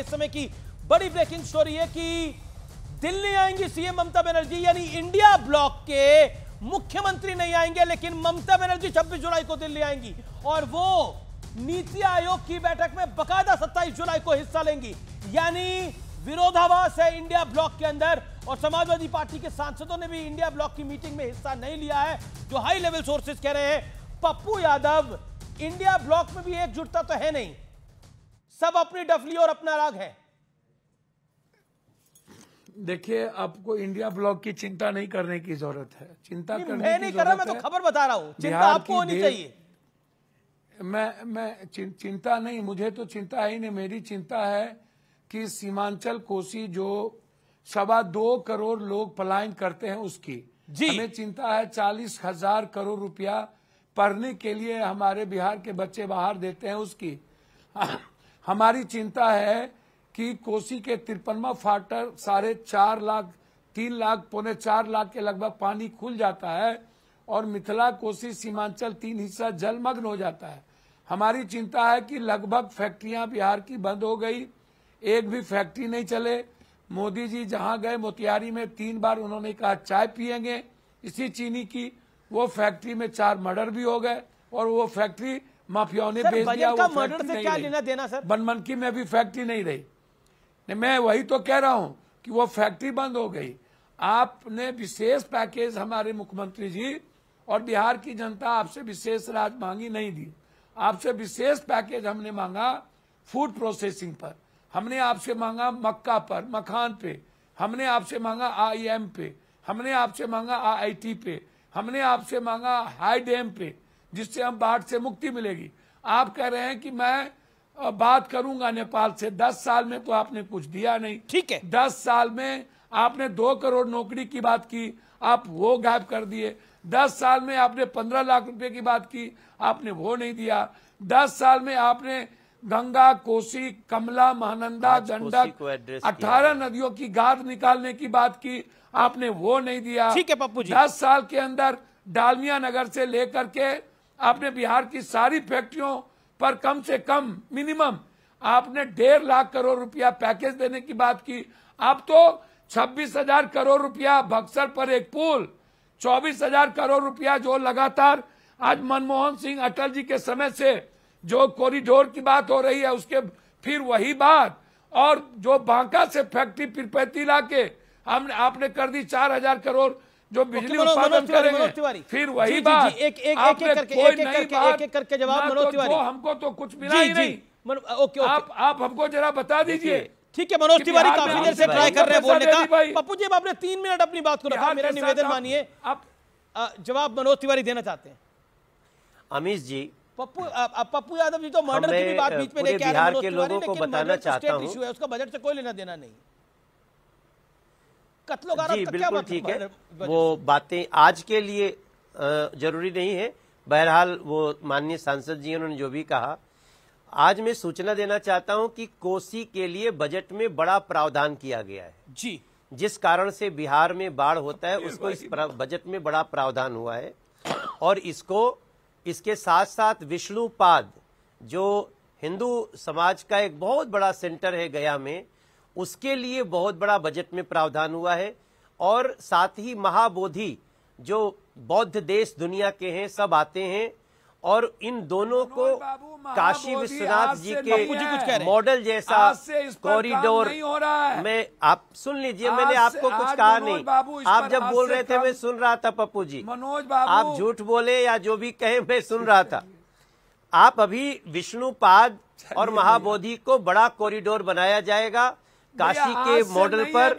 इस समय की बड़ी ब्रेकिंग स्टोरी है कि दिल्ली आएंगी सीएम ममता बनर्जी यानी इंडिया ब्लॉक के मुख्यमंत्री नहीं आएंगे लेकिन ममता बनर्जी 26 जुलाई को दिल्ली आएंगी और वो नीति आयोग की बैठक में बकायदा सत्ताईस जुलाई को हिस्सा लेंगी यानी विरोधाभास है इंडिया ब्लॉक के अंदर और समाजवादी पार्टी के सांसदों ने भी इंडिया ब्लॉक की मीटिंग में हिस्सा नहीं लिया है जो हाई लेवल सोर्सेस कह रहे हैं पप्पू यादव इंडिया ब्लॉक में भी एकजुटता तो है नहीं सब अपनी डफली और अपना राग है देखिए आपको इंडिया ब्लॉक की चिंता नहीं करने की जरूरत है चिंता करने मैं नहीं कर रहा मैं तो खबर बता रहा हूँ चिंता आपको होनी चाहिए मैं मैं चिं, चिंता नहीं मुझे तो चिंता ही नहीं मेरी चिंता है कि सीमांचल कोसी जो सवा दो करोड़ लोग पलायन करते हैं उसकी जी हमें चिंता है चालीस हजार करोड़ रुपया पढ़ने के लिए हमारे बिहार के बच्चे बाहर देते हैं उसकी हमारी चिंता है कि कोसी के तिरपनवा फाटर साढ़े चार लाख तीन लाख पौने चार लाख के लगभग पानी खुल जाता है और मिथिला कोसी सीमांचल तीन हिस्सा जलमग्न हो जाता है हमारी चिंता है कि लगभग फैक्ट्रियां बिहार की बंद हो गई एक भी फैक्ट्री नहीं चले मोदी जी जहां गए मोतिहारी में तीन बार उन्होंने कहा चाय पियेंगे इसी चीनी की वो फैक्ट्री में चार मर्डर भी हो गए और वो फैक्ट्री माफियाओं ने भेज दिया वो मर्डर से क्या लेना देना सर में भी फैक्ट्री नहीं रही नहीं मैं वही तो कह रहा हूँ कि वो फैक्ट्री बंद हो गई आपने विशेष पैकेज हमारे मुख्यमंत्री जी और बिहार की जनता आपसे विशेष राज मांगी नहीं दी आपसे विशेष पैकेज हमने मांगा फूड प्रोसेसिंग पर हमने आपसे मांगा मक्का पर मखान पे हमने आपसे मांगा आई पे हमने आपसे मांगा आई पे हमने आपसे मांगा हाई डैम पे जिससे हम बाढ़ से मुक्ति मिलेगी आप कह रहे हैं कि मैं बात करूंगा नेपाल से दस साल में तो आपने कुछ दिया नहीं ठीक है दस साल में आपने दो करोड़ नौकरी की बात की आप वो गायब कर दिए दस साल में आपने पंद्रह लाख रुपए की बात की आपने वो नहीं दिया दस साल में आपने गंगा कोसी कमला महानंदा गंडक अठारह नदियों की गाद निकालने की बात की आपने वो नहीं दिया ठीक है पप्पू जी दस साल के अंदर डालमिया नगर से लेकर के आपने बिहार की सारी फैक्ट्रियों पर कम से कम मिनिमम आपने डेढ़ लाख करोड़ रुपया पैकेज देने की बात की आप तो छब्बीस हजार करोड़ रुपया बक्सर पर एक पुल चौबीस हजार करोड़ रुपया जो लगातार आज मनमोहन सिंह अटल जी के समय से जो कॉरिडोर की बात हो रही है उसके फिर वही बात और जो बांका से फैक्ट्री पैती ला के हमने आपने कर दी चार हजार करोड़ जो बिजली उत्पादन करेंगे फिर वही बात एक एक एक करके जवाब मनोज तो तिवारी हमको तो कुछ मिला ही नहीं ओके आप आप हमको जरा बता दीजिए ठीक है मनोज तिवारी काफी देर से ट्राई कर रहे हैं बोलने का पप्पू जी आपने तीन मिनट अपनी बात को रखा मेरा निवेदन मानिए आप जवाब मनोज तिवारी देना चाहते हैं अमीश जी पप्पू पप्पू यादव जी तो मर्डर की भी बात बीच में लेके आ रहे हैं बिहार के लोगों को बताना चाहता हूं उसका बजट से कोई लेना देना नहीं जी बिल्कुल ठीक है वो बातें आज के लिए जरूरी नहीं है बहरहाल वो माननीय सांसद जी उन्होंने जो भी कहा आज मैं सूचना देना चाहता हूं कि कोसी के लिए बजट में बड़ा प्रावधान किया गया है जी जिस कारण से बिहार में बाढ़ होता है उसको इस बजट में बड़ा प्रावधान हुआ है और इसको इसके साथ साथ विष्णुपाद जो हिंदू समाज का एक बहुत बड़ा सेंटर है गया में उसके लिए बहुत बड़ा बजट में प्रावधान हुआ है और साथ ही महाबोधि जो बौद्ध देश दुनिया के हैं सब आते हैं और इन दोनों को काशी विश्वनाथ जी के मॉडल जैसा कॉरिडोर में आप सुन लीजिए मैंने आपको कुछ कहा नहीं आप जब बोल रहे थे मैं सुन रहा था पप्पू जी मनोज बाबू आप झूठ बोले या जो भी कहे मैं सुन रहा था आप अभी विष्णुपाद और महाबोधि को बड़ा कॉरिडोर बनाया जाएगा काशी के मॉडल पर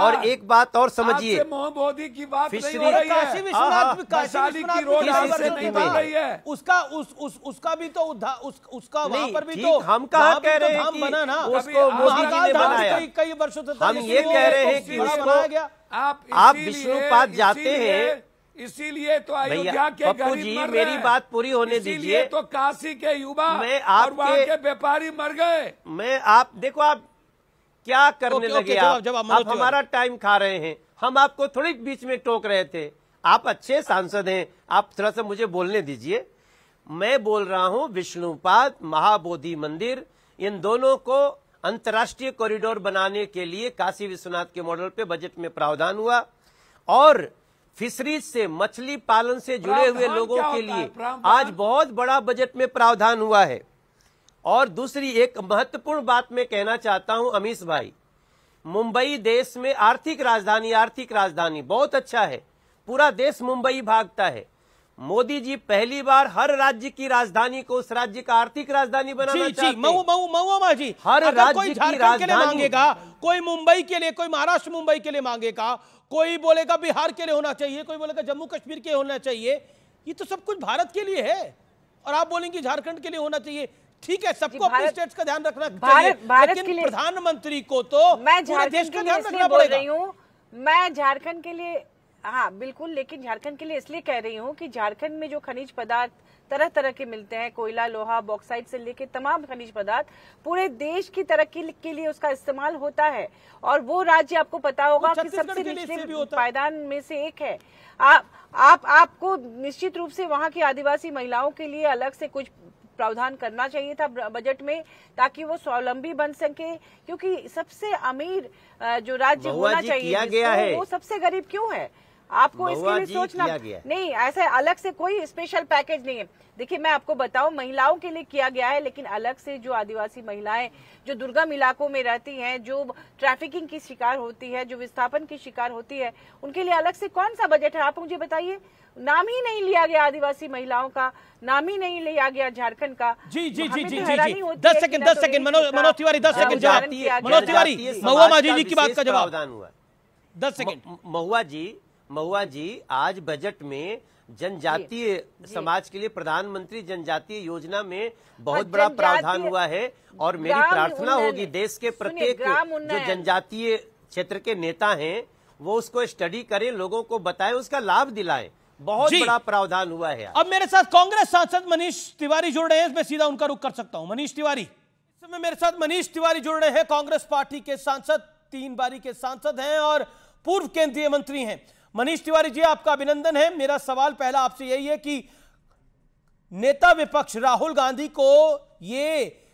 और एक बात और समझिए मोदी की बात फिशरी काशी विश्वनाथ काशी विश्वनाथ उसका उस उस उसका भी तो उस, उसका पर भी तो हम कहा कह तो रहे हैं बना ना उसको मोदी जी ने बनाया तो कई वर्षों हम ये कह रहे हैं कि उसको आप विष्णुपात जाते हैं इसीलिए तो अयोध्या के जी मेरी बात पूरी होने दीजिए तो काशी के युवा मैं आपके व्यापारी मर गए मैं आप देखो आप क्या करने लगे आप जब आप, हमारा टाइम खा रहे हैं हम आपको थोड़ी बीच में टोक रहे थे आप अच्छे सांसद हैं आप थोड़ा सा मुझे बोलने दीजिए मैं बोल रहा हूँ विष्णुपाद महाबोधि मंदिर इन दोनों को अंतर्राष्ट्रीय कॉरिडोर बनाने के लिए काशी विश्वनाथ के मॉडल पे बजट में प्रावधान हुआ और फिशरीज से मछली पालन से जुड़े हुए लोगों के लिए आज बहुत बड़ा बजट में प्रावधान हुआ है और दूसरी एक महत्वपूर्ण बात मैं कहना चाहता हूं अमीश भाई मुंबई देश में आर्थिक राजधानी आर्थिक राजधानी बहुत अच्छा है पूरा देश मुंबई भागता है मोदी जी पहली बार हर राज्य की राजधानी को उस राज्य का आर्थिक राजधानी बनाना जी, चाहते मऊ मऊ मऊमा जी हर राज्य की राजधानी मांगेगा कोई मुंबई के लिए कोई महाराष्ट्र मुंबई के लिए मांगेगा कोई बोलेगा बिहार के लिए होना चाहिए कोई बोलेगा जम्मू कश्मीर के होना चाहिए ये तो सब कुछ भारत के लिए है और आप बोलेंगे झारखंड के लिए होना चाहिए ठीक है सबको अपने स्टेट्स का ध्यान रखना भारत, भारत लेकिन प्रधानमंत्री को तो मैं देश का ध्यान रखना बोल रही हूँ मैं झारखंड के लिए हाँ बिल्कुल लेकिन झारखंड के लिए इसलिए कह रही हूँ कि झारखंड में जो खनिज पदार्थ तरह तरह के मिलते हैं कोयला लोहा बॉक्साइड से लेके तमाम खनिज पदार्थ पूरे देश की तरक्की के लिए उसका इस्तेमाल होता है और वो राज्य आपको पता होगा कि सबसे निचले पायदान में से एक है आ, आप आपको निश्चित रूप से वहाँ की आदिवासी महिलाओं के लिए अलग से कुछ प्रावधान करना चाहिए था बजट में ताकि वो स्वावलंबी बन सके क्योंकि सबसे अमीर जो राज्य होना चाहिए वो सबसे गरीब क्यों है आपको इसके लिए सोचना नहीं ऐसे अलग से कोई स्पेशल पैकेज नहीं है देखिए मैं आपको बताऊं महिलाओं के लिए किया गया है लेकिन अलग से जो आदिवासी महिलाएं जो दुर्गम इलाकों में रहती हैं जो ट्रैफिकिंग की शिकार होती है जो विस्थापन की शिकार होती है उनके लिए अलग से कौन सा बजट है आप मुझे बताइए नाम ही नहीं लिया गया आदिवासी महिलाओं का नाम ही नहीं लिया गया झारखंड का जी जी जी तो जी जी दस सेकंड दस तो सेकंड मनोज तिवारी दस सेकंड जवाब मनोज तिवारी महुआ मांझी जी की बात का जवाब दस सेकंड महुआ जी महुआ जी आज बजट में जनजातीय समाज के लिए प्रधानमंत्री जनजातीय योजना में बहुत बड़ा प्रावधान हुआ है और मेरी प्रार्थना होगी देश के प्रत्येक जो जनजातीय क्षेत्र के नेता हैं वो उसको स्टडी करें लोगों को बताएं उसका लाभ दिलाएं बहुत बड़ा प्रावधान हुआ है अब मेरे साथ कांग्रेस सांसद मनीष तिवारी जुड़ रहे हैं मैं सीधा उनका रुख कर सकता हूं मनीष तिवारी इस समय मेरे साथ मनीष तिवारी जुड़ रहे हैं कांग्रेस पार्टी के सांसद तीन बारी के सांसद हैं और पूर्व केंद्रीय मंत्री हैं मनीष तिवारी जी आपका अभिनंदन है मेरा सवाल पहला आपसे यही है कि नेता विपक्ष राहुल गांधी को ये